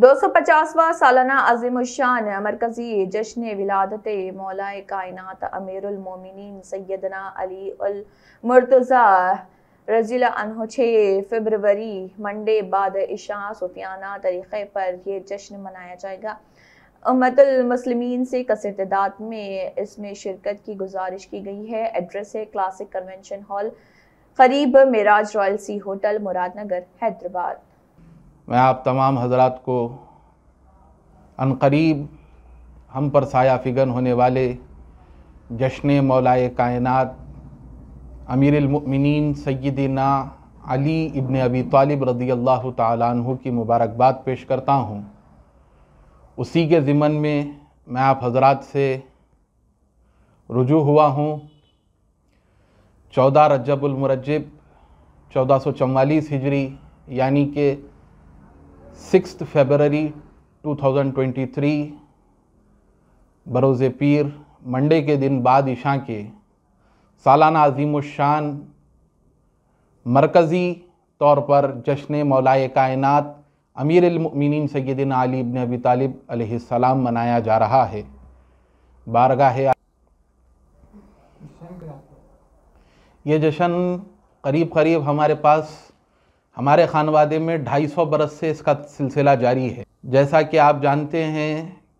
दो सौ पचासवा सालाना अजीमशान मरकज़ी जश्न विलादत मौलाए कायनत उलमोमिन सैदना अली उल मुर्तज़ा अनहो छः फरवरी मंडे बाद इशा सुफियाना तरीक़े पर यह जश्न मनाया जाएगा उम्मतमसलमिन से कसर तदाद में इसमें शिरकत की गुजारिश की गई है एड्रेस है क्लासिक कन्वेंशन हॉल करीब मेराज रॉयलसी होटल मुरादनगर हैदराबाद मैं आप तमाम हजरात को अनकरीब हम पर साया फिगन होने वाले जश्न मौलाए कायनत अमीरमिन सैदना अली इब्न अबी तालिब रदी अल्लाह तु की मुबारकबाद पेश करता हूँ उसी के ज़िमन में मैं आप हजरात से रुजू हुआ हूँ चौदह रजबुलमरजब चौदह सौ चवालीस हिजरी यानी कि सिक्स फेबररी 2023 बरोज़ पीर मंडे के दिन बाद ईशा के सालाना अजीम शान मरकज़ी तौर पर जश्न मौलाए कायनत अमीरमिन सैदिन अली इबन अबी तालिब सलाम मनाया जा रहा है बारगाह ये जश्न करीब करीब हमारे पास हमारे खानवादे में 250 बरस से इसका सिलसिला जारी है जैसा कि आप जानते हैं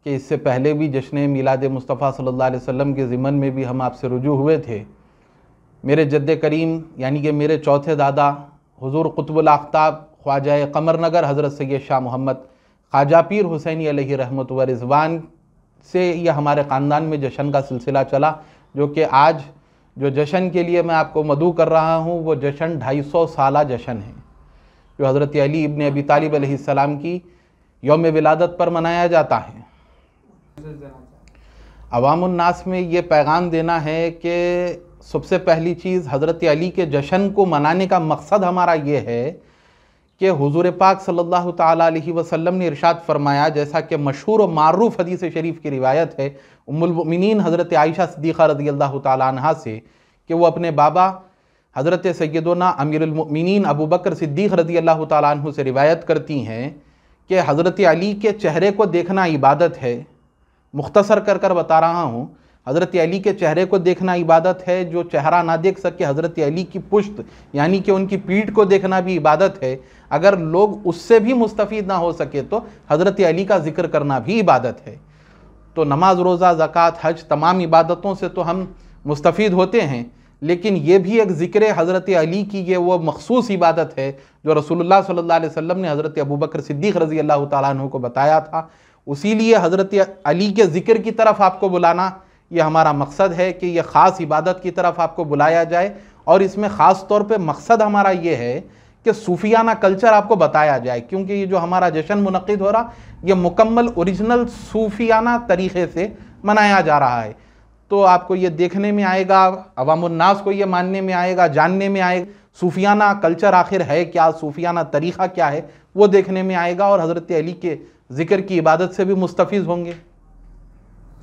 कि इससे पहले भी जश्न मिलाद मुस्तफ़ा सल्ला वसम के ज़िमन में भी हम आपसे रुजू हुए थे मेरे जद करीम यानी कि मेरे चौथे दादा हजूर आफ्ताब ख्वाजा कमर नगर हज़रत सैद शाह मोहम्मद ख्वाजा पीर हुसैनी रहमत व रिजवान से यह हमारे ख़ानदान में जश्न का सिलसिला चला जो कि आज जो जश्न के लिए मैं आपको मधु कर रहा हूँ वो जश्न ढाई सौ साल जश्न है जो हज़रत अली इबन अबी तालिब सलाम की योम विलादत पर मनाया जाता है अवामनास में ये पैगाम देना है कि सबसे पहली चीज़ हज़रत अली के जशन को मनाने का मकसद हमारा ये है कि हुजूर पाक सल्लल्लाहु अलैहि वसल्लम ने इरशाद फरमाया जैसा कि मशहूर और मारूफ हदीस शरीफ की रिवायत है उमुलमिन हज़रत आयशा सदीक़ा रदी अल्लाह तह से कि वो अपने बाबा हज़रत सैदना अमीरमिन अबू बकर सिद्दीक़ रज़ी अल्लाह तु से रिवायत करती हैं कि हज़रत अली के चेहरे को देखना इबादत है मुख्तसर कर कर बता रहा हूँ हज़रत अली के चेहरे को देखना इबादत है जो चेहरा ना देख सके हज़रत अली की पुश्त यानी कि उनकी पीठ को देखना भी इबादत है अगर लोग उससे भी मुस्तफ़ ना हो सके तो हज़रत अली का ज़िक्र करना भी इबादत है तो नमाज रोज़ा ज़क़़त हज तमाम इबादतों से तो हम मुस्तफ़ होते हैं लेकिन ये भी एक ज़िक्र हज़रत अली की ये वो मखसूस इबादत है जो रसूल सल्ला वसम ने हज़रत अबूबकर सिद्दीक़ रज़ी अल्लाह तु को बताया था उसी लिए हज़रत अली के ज़िक्र की तरफ आपको बुलाना ये हमारा मकसद है कि यह ख़ास इबादत की तरफ आपको बुलाया जाए और इसमें ख़ास तौर पर मकसद हमारा ये है कि सूफियाना कल्चर आपको बताया जाए क्योंकि ये जो हमारा जश्न मनद हो रहा ये मुकम्मल औरिजिनल सूफियाना तरीके से मनाया जा रहा है तो आपको ये देखने में आएगा अवामनास को ये मानने में आएगा जानने में आएगा सूफियाना कल्चर आखिर है क्या सूफियाना तरीक़ा क्या है वो देखने में आएगा और हज़रत अली के ज़िक्र की इबादत से भी मुस्तफ़ होंगे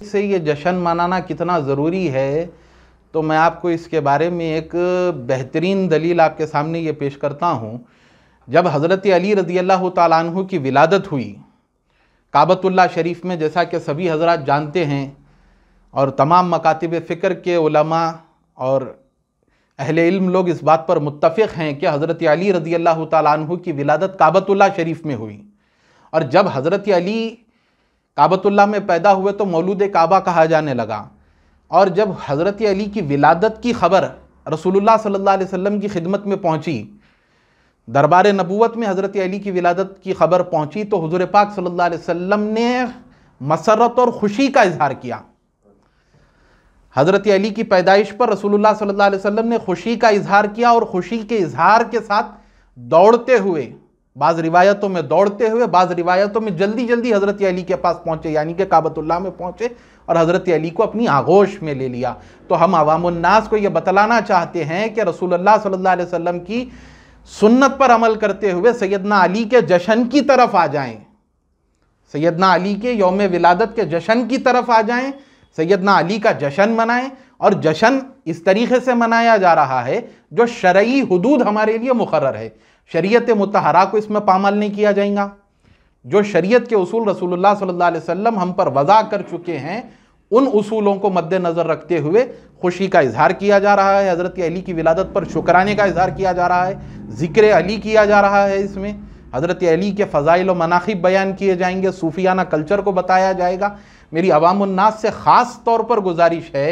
इससे ये जश्न मनाना कितना ज़रूरी है तो मैं आपको इसके बारे में एक बेहतरीन दलील आपके सामने ये पेश करता हूँ जब हज़रत अली रज़ी अल्लाह तु की विलादत हुई काबतुल्ला शरीफ में जैसा कि सभी हजरत जानते हैं और तमाम मकातब फ़िक्र के उलमा और अहल इल्म लोग इस बात पर मुतफ़ हैं कि हज़रत अली रज़ी अल्लाह तु की विलादत काबतुल्ला शरीफ में हुई और जब हज़रत अली काबतुल्ला में पैदा हुए तो मौलूद काबा कहा जाने लगा और जब हज़रत अली की विलादत की खबर रसूलुल्लाह सल्लल्लाहु अलैहि वसल्लम की खिदमत में पहुंची दरबार नबूत में हज़रत अली की विलादत की खबर पहुंची तो हज़ुर पाक सल्ला वसम ने मसरत और ख़ुशी का इजहार किया हज़रत अली की पैदाइश पर रसूलुल्लाह सल्लल्लाहु अलैहि वसल्लम ने खुशी का इजहार किया और खुशी के इजहार के साथ दौड़ते हुए बाज़ रिवायतों में दौड़ते हुए बाज़ रिवायतों में जल्दी जल्दी हज़रत अली के पास पहुँचे यानी कि काबतुल्ला में पहुँचे और हज़रत अली को अपनी आगोश में ले लिया तो हम अवामनास को ये बतलाना चाहते हैं कि रसूलुल्लाह सल्लल्लाहु अलैहि वसल्लम की सुन्नत पर अमल करते हुए सैदना अली के जशन की तरफ आ जाएं सैदना अली के योम विलादत के जशन की तरफ आ जाएं सैदना अली का जश्न मनाएं और जश्न इस तरीके से मनाया जा रहा है जो शरई हदूद हमारे लिए मुकर है शरीत मतहरा को इसमें पामाल नहीं किया जाएगा जो शरीयत के असूल रसूलुल्लाह सल्लल्लाहु अलैहि वसल्लम हम पर वज़ा कर चुके हैं उन असूलों को मद्देनज़र रखते हुए खुशी का इजहार किया जा रहा है हज़रत अली की विलादत पर शुक्राने का इजहार किया जा रहा है ज़िक्र अली किया जा रहा है इसमें हज़रत अली के फ़ज़ाइल व मनाखिब बयान किए जाएंगे सूफियाना कल्चर को बताया जाएगा मेरी अवामनास से ख़ास तौर पर गुजारिश है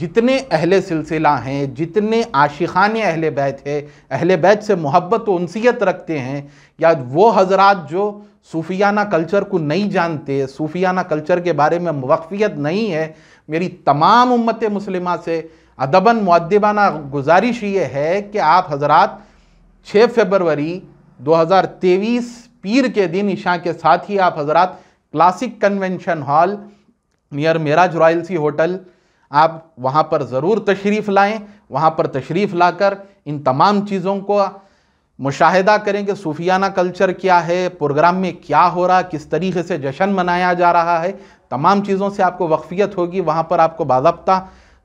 जितने अहले सिलसिला हैं जितने आशिखान अहल बैत है अहल बैत से मोहब्बत उनसीत रखते हैं या वो हजरात जो सूफियाना कल्चर को नहीं जानते सूफियाना कल्चर के बारे में मवफ़ियत नहीं है मेरी तमाम उम्मत मुसलिमा से अदबन मुद्दबाना गुजारिश ये है कि आप हजरात 6 फरवरी 2023 पीर के दिन ईशा के साथ ही आप हजरात classic convention hall near Meraj जुरायलसी होटल आप वहाँ पर ज़रूर तशरीफ़ लाएँ वहाँ पर तशरीफ़ लाकर इन तमाम चीज़ों को मुशाहिदा करें कि सूफियाना कल्चर क्या है प्रोग्राम में क्या हो रहा किस तरीके से जश्न मनाया जा रहा है तमाम चीज़ों से आपको वक्फियत होगी वहाँ पर आपको बाबा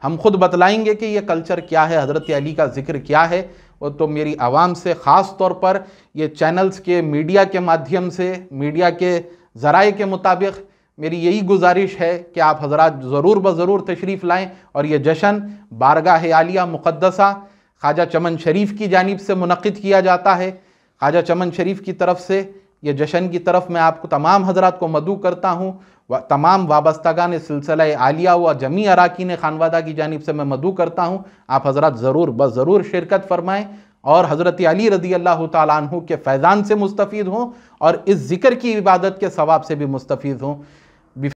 हम खुद बतलाएंगे कि ये कल्चर क्या है हज़रत अली का ज़िक्र क्या है और तो मेरी आवाम से ख़ास तौर पर ये चैनल्स के मीडिया के माध्यम से मीडिया के ज़राए के मुताबिक मेरी यही गुजारिश है कि आप हजरा ज़रूर ब ज़रूर तशरीफ़ लाएँ और ये जश्न बारगाह आलिया मुक़दसा ख्वाजा चमन शरीफ की जानब से मुनद किया जाता है ख्वाजा चमन शरीफ की तरफ से यह जश्न की तरफ मैं आपको तमाम हजरात को मदु करता हूँ व तमाम ने सिलसिला आलिया व जमी अरकान खानवादा की जानब से मैं मदु करता हूँ आप हजरात ज़रूर ब ज़रूर शिरकत फरमाएँ और हज़रत अली रजी अल्लाह तु के फैज़ान से मुस्तफ़ हों और इस ज़िक्र की इबादत के सवाब से भी मुस्तफ़ हों